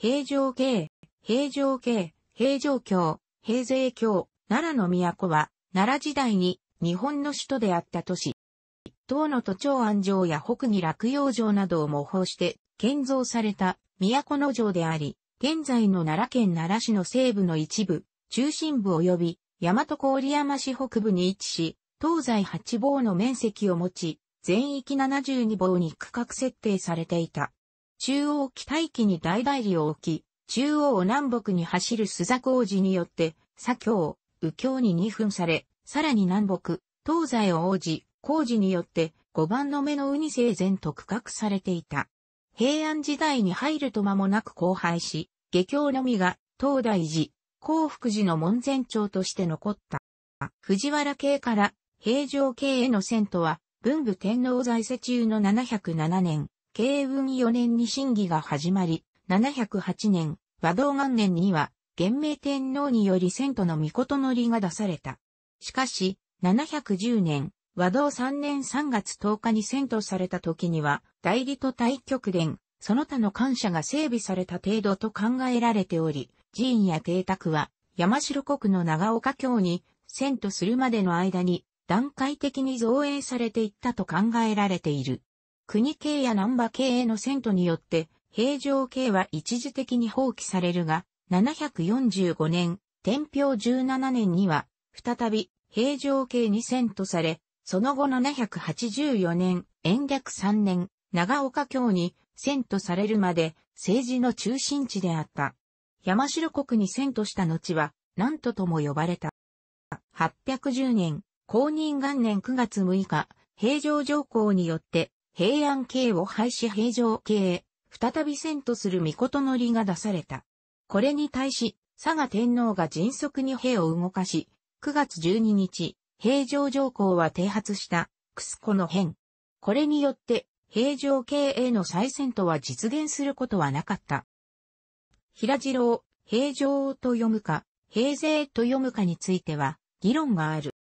平城京、平城京、平城京、平城京、奈良の都は、奈良時代に日本の首都であった都市。唐の都庁安城や北に落葉城などを模倣して建造された都の城であり、現在の奈良県奈良市の西部の一部、中心部及び大和郡山市北部に位置し、東西八房の面積を持ち、全域72房に区画設定されていた。中央期待機に大代理を置き、中央を南北に走る須佐工事によって、左京、右京に二分され、さらに南北、東西を応じ、工事によって五番の目の海生前と区画されていた。平安時代に入ると間もなく荒廃し、下京のみが東大寺、幸福寺の門前町として残った。藤原系から平城系への遷都は、文武天皇在世中の707年、慶運4年に審議が始まり、708年、和道元年には、元明天皇により遷都の御事のりが出された。しかし、710年、和道3年3月10日に遷都された時には、代理と大極殿、その他の感謝が整備された程度と考えられており、寺院や邸宅は、山城国の長岡京に、遷都するまでの間に、段階的に造営されていったと考えられている。国系や南波系への遷都によって、平城系は一時的に放棄されるが、745年、天平17年には、再び平城系に遷都され、その後784年、延暦3年、長岡京に遷都されるまで政治の中心地であった。山城国に遷都した後は、何ととも呼ばれた。810年、公認元年9月6日、平城上皇によって平安系を廃止平城系再び遷とする御事のりが出された。これに対し、佐賀天皇が迅速に兵を動かし、9月12日、平城上皇は提発した、クスコの変。これによって、平城系への再遷とは実現することはなかった。平次郎、平城と読むか、平勢と読むかについては、議論がある。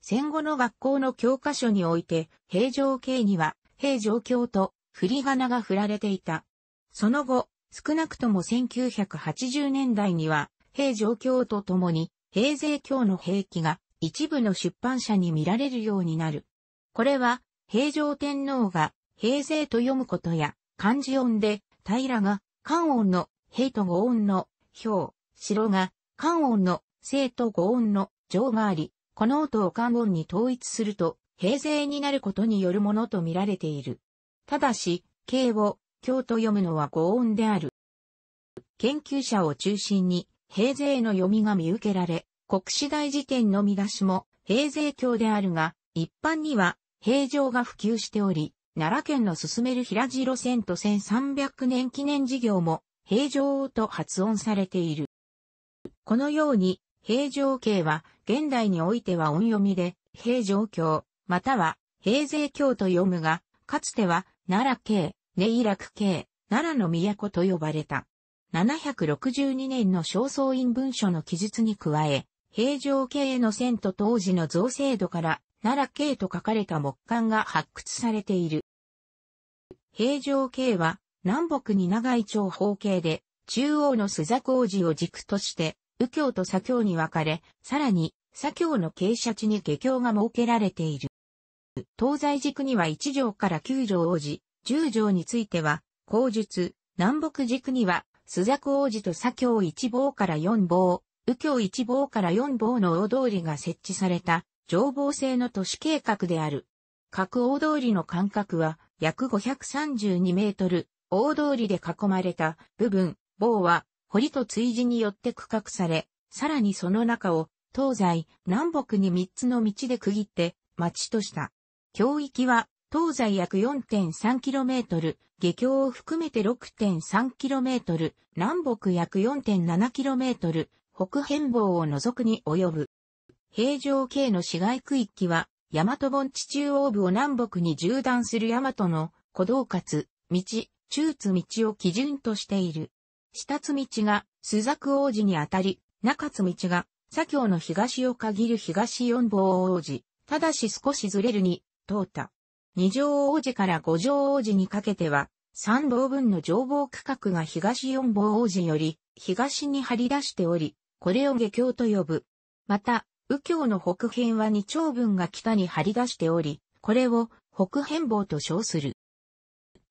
戦後の学校の教科書において、平城系には、兵状況と振り仮名が振られていた。その後、少なくとも1980年代には、兵状況とともに、平税教の兵器が一部の出版社に見られるようになる。これは、平城天皇が平税と読むことや、漢字音で、平が、漢音の、平と語音の、表、白が、漢音の、生と語音の、上があり、この音を漢音に統一すると、平成になることによるものと見られている。ただし、慶を、京と読むのは合音である。研究者を中心に、平成の読みが見受けられ、国史大辞典の見出しも、平成教であるが、一般には、平城が普及しており、奈良県の進める平城線と1300年記念事業も、平城と発音されている。このように、平城慶は、現代においては音読みで、平城京。または平勢京と読むが、かつては奈良京、ネイラク京、奈良の都と呼ばれた。762年の正倉院文書の記述に加え、平城京の遷都当時の造成度から奈良京と書かれた木簡が発掘されている。平城京は南北に長い長方形で、中央の須座工事を軸として、右京と左京に分かれ、さらに左京の傾斜地に下京が設けられている。東西軸には1条から9条王子、10条については、口述、南北軸には、須雀王子と左京一坊から四坊、右京一坊から四坊の大通りが設置された、情報制の都市計画である。各大通りの間隔は約532メートル、大通りで囲まれた部分、棒は堀と追事によって区画され、さらにその中を東西、南北に3つの道で区切って町とした。教域は、東西約 4.3km、下京を含めて 6.3km、南北約 4.7km、北辺坊を除くに及ぶ。平城系の市街区域は、大和盆地中央部を南北に縦断する大和の古道活、道、中津道を基準としている。下津道が須作王子にあたり、中津道が左京の東を限る東四坊王子、ただし少しずれるに淘汰。二条王子から五条王子にかけては、三道分の上房区画が東四房王子より、東に張り出しており、これを下京と呼ぶ。また、右京の北辺は二丁分が北に張り出しており、これを北辺房と称する。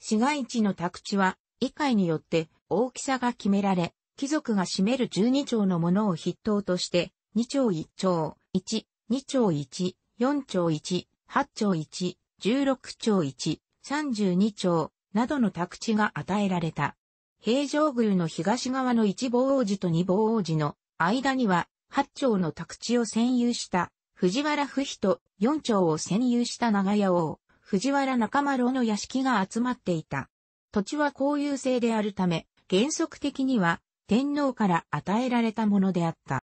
市街地の宅地は、以下によって大きさが決められ、貴族が占める十二丁のものを筆頭として、二丁一丁、一、二丁一、四丁一、8兆1、16兆1、32兆などの宅地が与えられた。平城宮の東側の一坊王子と二坊王子の間には八丁の宅地を占有した藤原不比と四丁を占有した長屋王、藤原中丸の屋敷が集まっていた。土地は公有制であるため、原則的には天皇から与えられたものであった。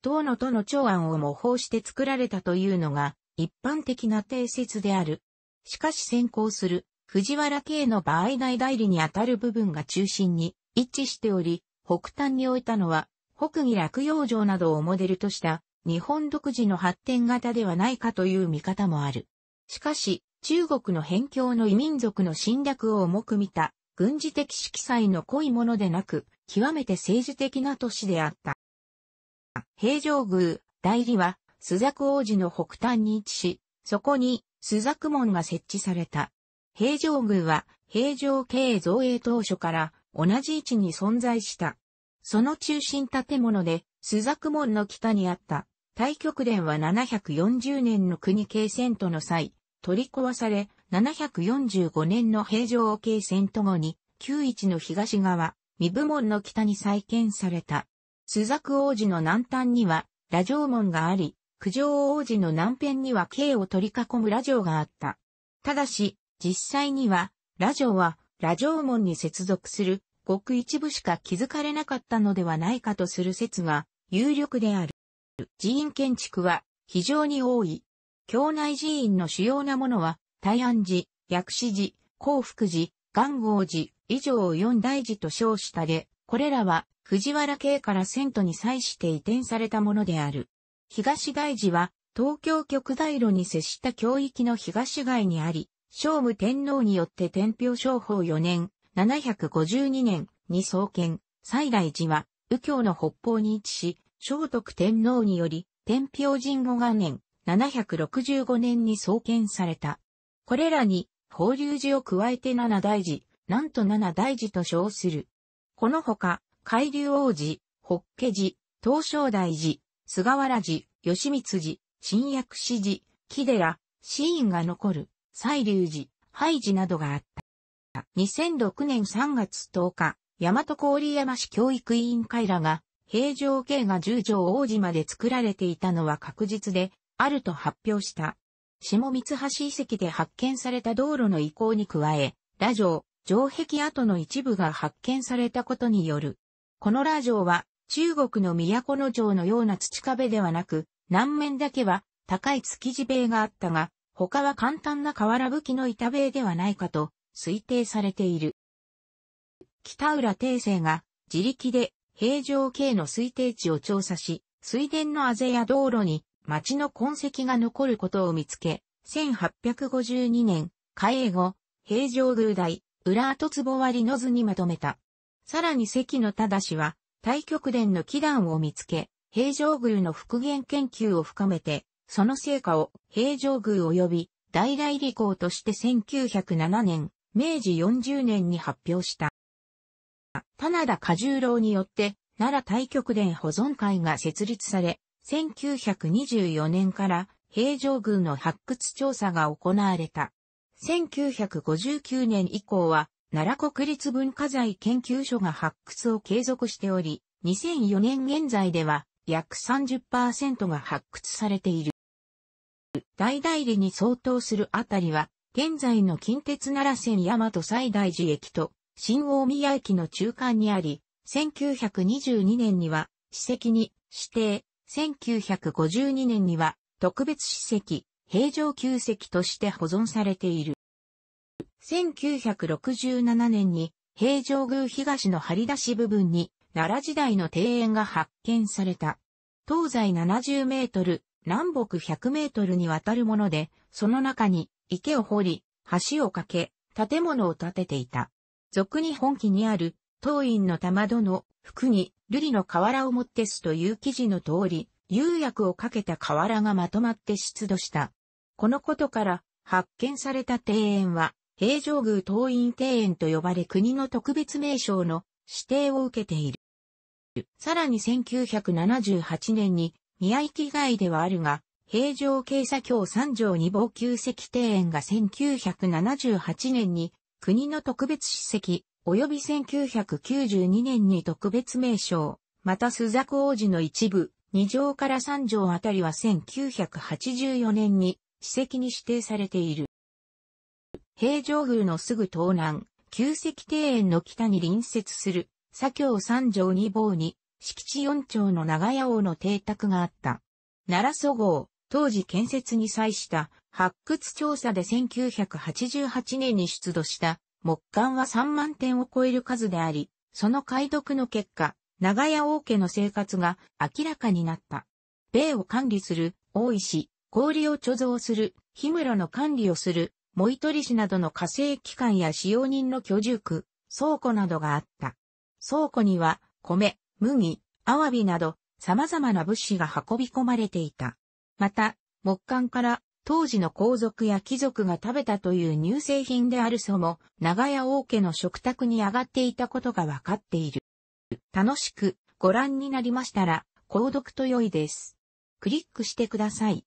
唐の都の長安を模倣して作られたというのが一般的な定説である。しかし先行する藤原系の場合内代理にあたる部分が中心に一致しており、北端に置いたのは北義落葉城などをモデルとした日本独自の発展型ではないかという見方もある。しかし、中国の辺境の異民族の侵略を重く見た軍事的色彩の濃いものでなく、極めて政治的な都市であった。平城宮、代理は須ク王子の北端に位置し、そこに須ク門が設置された。平城宮は平城経営造営当初から同じ位置に存在した。その中心建物で須ク門の北にあった太極殿は740年の国慶戦との際、取り壊され、745年の平城慶戦と後に、旧一の東側、三部門の北に再建された。ザク王子の南端には、羅城門があり、九条王子の南辺には K を取り囲むラジオがあった。ただし、実際には、ラジオは、ラジオ門に接続する、ごく一部しか気づかれなかったのではないかとする説が、有力である。寺院建築は、非常に多い。境内寺院の主要なものは、大安寺、薬師寺、幸福寺、元号寺、以上四大寺と称したで、これらは、藤原系から遷都に際して移転されたものである。東大寺は、東京極大路に接した教域の東街にあり、聖武天皇によって天平商法4年、752年に創建、西大寺は、右京の北方に位置し、聖徳天皇により、天平神後元年、765年に創建された。これらに、法隆寺を加えて七大寺、なんと七大寺と称する。このほか、海流王寺、北家寺、東照大寺、菅原寺、吉光寺、新薬師寺、木寺、寺院が残る、西流寺、廃寺などがあった。2006年3月10日、大和郡山市教育委員会らが、平城京が十条王子まで作られていたのは確実で、あると発表した。下三橋遺跡で発見された道路の移行に加え、ラ城、城壁跡の一部が発見されたことによる。このラ城は中国の都の城のような土壁ではなく、南面だけは高い築地塀があったが、他は簡単な瓦吹きの板塀ではないかと推定されている。北浦帝生が自力で平城系の推定値を調査し、水田のあぜや道路に町の痕跡が残ることを見つけ、1852年、開営後、平城宮大、浦跡坪割の図にまとめた。さらに関の正は、太極殿の祈願を見つけ、平城宮の復元研究を深めて、その成果を平城宮及び大来理工として1907年、明治40年に発表した。棚田過重郎によって、奈良太極殿保存会が設立され、1924年から平城宮の発掘調査が行われた。1959年以降は奈良国立文化財研究所が発掘を継続しており、2004年現在では約30%が発掘されている。大代理に相当するあたりは、現在の近鉄奈良線大和西大寺駅と新大宮駅の中間にあり、1922年には史跡に指定、1952年には特別史跡、平城旧跡として保存されている。1967年に平城宮東の張り出し部分に奈良時代の庭園が発見された。東西70メートル、南北100メートルにわたるもので、その中に池を掘り、橋を架け、建物を建てていた。俗に本記にある、当院の玉戸の服に、瑠璃の瓦を持ってすという記事の通り、釉薬をかけた瓦がまとまって出土した。このことから、発見された庭園は、平城宮東院庭園と呼ばれ国の特別名称の指定を受けている。さらに1978年に宮域外ではあるが、平城警察協三条二房旧石庭園が1978年に国の特別史跡、及び1992年に特別名称、また須作王子の一部、二条から三条あたりは1984年に史跡に指定されている。平城宮のすぐ東南、旧石庭園の北に隣接する、左京三条二坊に、敷地四丁の長屋王の邸宅があった。奈良蘇号、当時建設に際した発掘調査で1988年に出土した木簡は3万点を超える数であり、その解読の結果、長屋王家の生活が明らかになった。米を管理する大石、氷を貯蔵する、氷室の管理をするモイトリ市などの火星機関や使用人の居住区、倉庫などがあった。倉庫には、米、麦、アワビなど、様々な物資が運び込まれていた。また、木管から、当時の皇族や貴族が食べたという乳製品であるそも、長屋王家の食卓に上がっていたことがわかっている。楽しくご覧になりましたら、購読と良いです。クリックしてください。